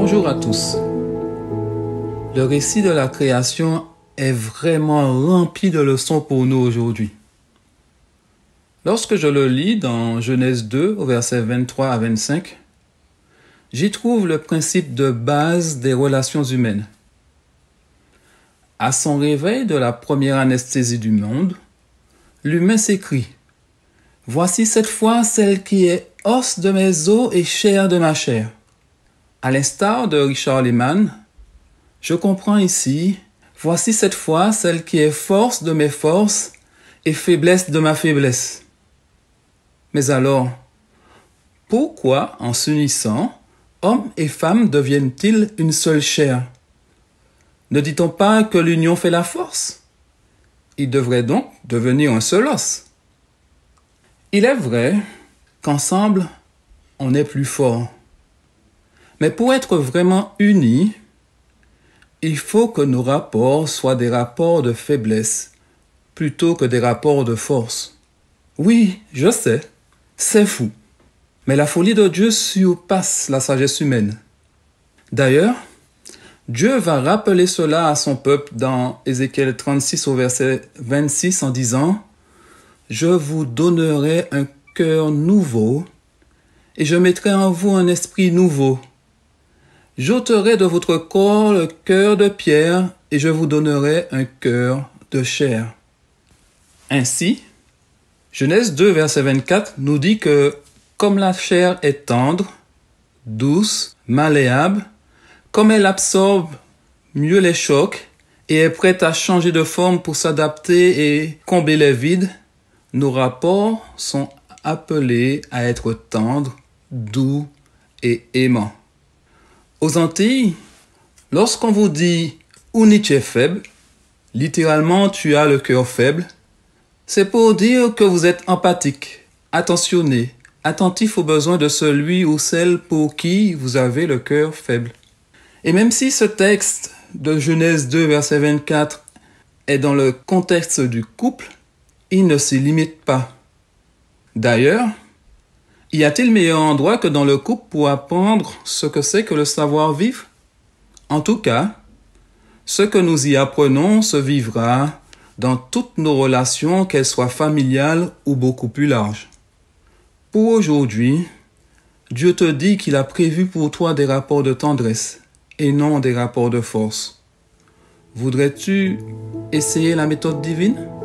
Bonjour à tous. Le récit de la création est vraiment rempli de leçons pour nous aujourd'hui. Lorsque je le lis dans Genèse 2, versets 23 à 25, j'y trouve le principe de base des relations humaines. À son réveil de la première anesthésie du monde, l'humain s'écrit « Voici cette fois celle qui est os de mes os et chair de ma chair. À l'instar de Richard Lehman, je comprends ici, voici cette fois celle qui est force de mes forces et faiblesse de ma faiblesse. Mais alors, pourquoi en s'unissant, hommes et femmes deviennent-ils une seule chair Ne dit-on pas que l'union fait la force Ils devraient donc devenir un seul os. Il est vrai qu'ensemble, on est plus fort. Mais pour être vraiment unis, il faut que nos rapports soient des rapports de faiblesse plutôt que des rapports de force. Oui, je sais, c'est fou. Mais la folie de Dieu surpasse la sagesse humaine. D'ailleurs, Dieu va rappeler cela à son peuple dans Ézéchiel 36 au verset 26 en disant, Je vous donnerai un cœur nouveau et je mettrai en vous un esprit nouveau. J'ôterai de votre corps le cœur de pierre et je vous donnerai un cœur de chair. Ainsi, Genèse 2, verset 24 nous dit que comme la chair est tendre, douce, malléable, comme elle absorbe mieux les chocs et est prête à changer de forme pour s'adapter et combler les vides, nos rapports sont appelés à être tendres, doux et aimants. Aux Antilles, lorsqu'on vous dit uniche faible, littéralement tu as le cœur faible, c'est pour dire que vous êtes empathique, attentionné, attentif aux besoins de celui ou celle pour qui vous avez le cœur faible. Et même si ce texte de Genèse 2, verset 24 est dans le contexte du couple, il ne s'y limite pas. D'ailleurs, y a-t-il meilleur endroit que dans le couple pour apprendre ce que c'est que le savoir-vivre En tout cas, ce que nous y apprenons se vivra dans toutes nos relations, qu'elles soient familiales ou beaucoup plus larges. Pour aujourd'hui, Dieu te dit qu'il a prévu pour toi des rapports de tendresse et non des rapports de force. Voudrais-tu essayer la méthode divine